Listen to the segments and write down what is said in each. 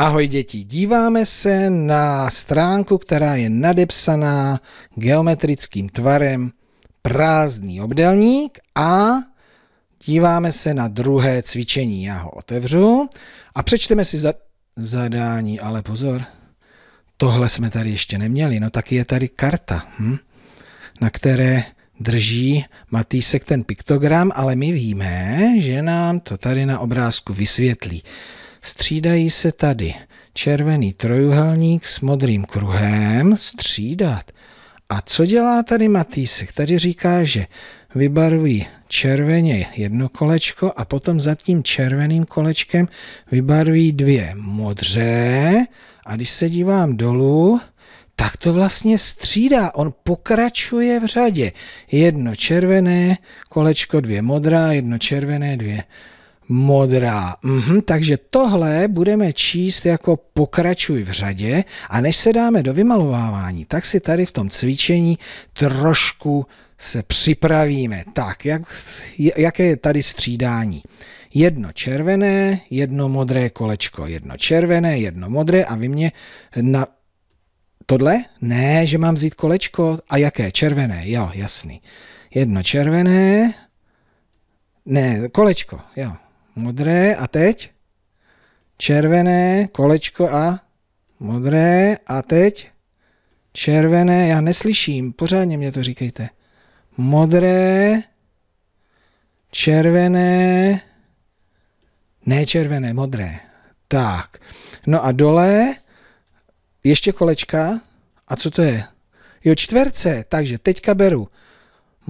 Ahoj děti, díváme se na stránku, která je nadepsaná geometrickým tvarem prázdný obdelník a díváme se na druhé cvičení. Já ho otevřu a přečteme si za zadání, ale pozor, tohle jsme tady ještě neměli, no tak je tady karta, hm? na které drží Matýsek ten piktogram, ale my víme, že nám to tady na obrázku vysvětlí. Střídají se tady červený trojuhelník s modrým kruhem, střídat. A co dělá tady Matýsek? Tady říká, že vybarví červeně jedno kolečko a potom za tím červeným kolečkem vybarví dvě modře a když se dívám dolů, tak to vlastně střídá. On pokračuje v řadě. Jedno červené kolečko, dvě modrá, jedno červené, dvě modrá. Mhm, takže tohle budeme číst jako pokračuj v řadě a než se dáme do vymalovávání, tak si tady v tom cvičení trošku se připravíme. Tak, jak, jaké je tady střídání? Jedno červené, jedno modré kolečko. Jedno červené, jedno modré a vy mě na, tohle? Ne, že mám vzít kolečko. A jaké? Červené, jo, jasný. Jedno červené, ne, kolečko, jo modré a teď červené, kolečko a modré a teď červené, já neslyším, pořádně mě to říkejte. Modré, červené, ne červené, modré. Tak, no a dole ještě kolečka a co to je? Jo, čtverce, takže teďka beru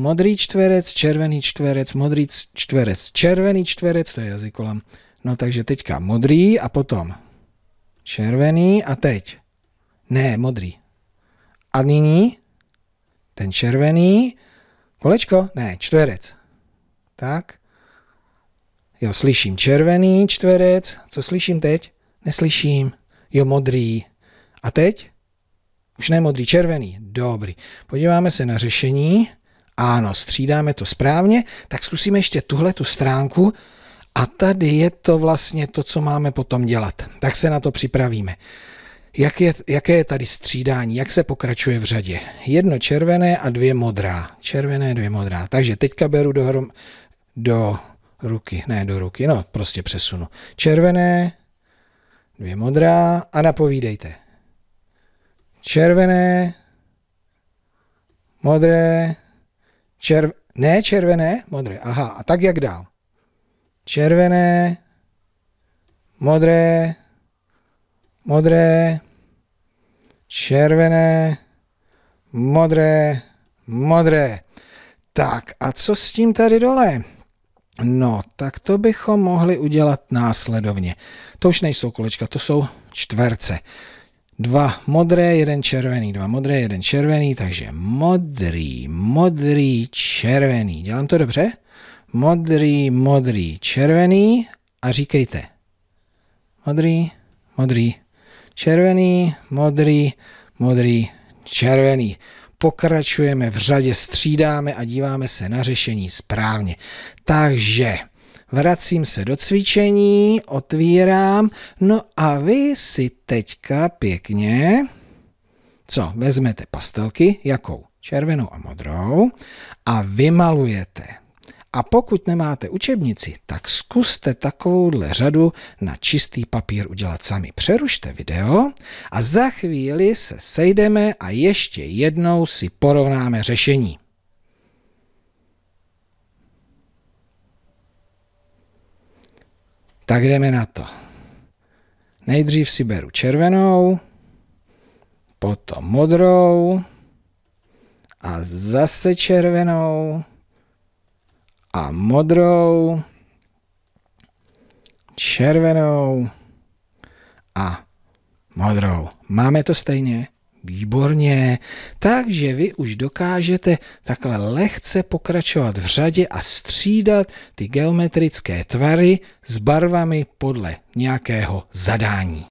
modrý čtverec, červený čtverec, modrý čtverec, červený čtverec, to je kolem. No takže teďka modrý a potom červený a teď. Ne, modrý. A nyní ten červený, kolečko, ne, čtverec. Tak. Jo, slyším červený čtverec. Co slyším teď? Neslyším. Jo, modrý. A teď? Už ne modrý, červený. Dobrý. Podíváme se na řešení. Ano, střídáme to správně, tak zkusíme ještě tuhle tu stránku a tady je to vlastně to, co máme potom dělat. Tak se na to připravíme. Jak je, jaké je tady střídání, jak se pokračuje v řadě? Jedno červené a dvě modrá. Červené, dvě modrá. Takže teďka beru do, hrom, do ruky, ne do ruky, no prostě přesunu. Červené, dvě modrá a napovídejte. Červené, modré, Červ, ne červené, modré. Aha, a tak jak dál? Červené, modré, modré, červené, modré, modré. Tak a co s tím tady dole? No, tak to bychom mohli udělat následovně. To už nejsou kolečka, to jsou čtverce dva modré, jeden červený, dva modré, jeden červený, takže modrý, modrý, červený. Dělám to dobře? Modrý, modrý, červený a říkejte. Modrý, modrý, červený, modrý, modrý, červený. Pokračujeme v řadě, střídáme a díváme se na řešení správně. Takže vracím se do cvičení, otvírám, no a vy si teďka pěkně, co, vezmete pastelky, jakou? Červenou a modrou a vymalujete. A pokud nemáte učebnici, tak zkuste takovouhle řadu na čistý papír udělat sami. Přerušte video a za chvíli se sejdeme a ještě jednou si porovnáme řešení. Tak jdeme na to. Nejdřív si beru červenou, potom modrou a zase červenou a modrou, červenou a modrou. Máme to stejně? Výborně, takže vy už dokážete takhle lehce pokračovat v řadě a střídat ty geometrické tvary s barvami podle nějakého zadání.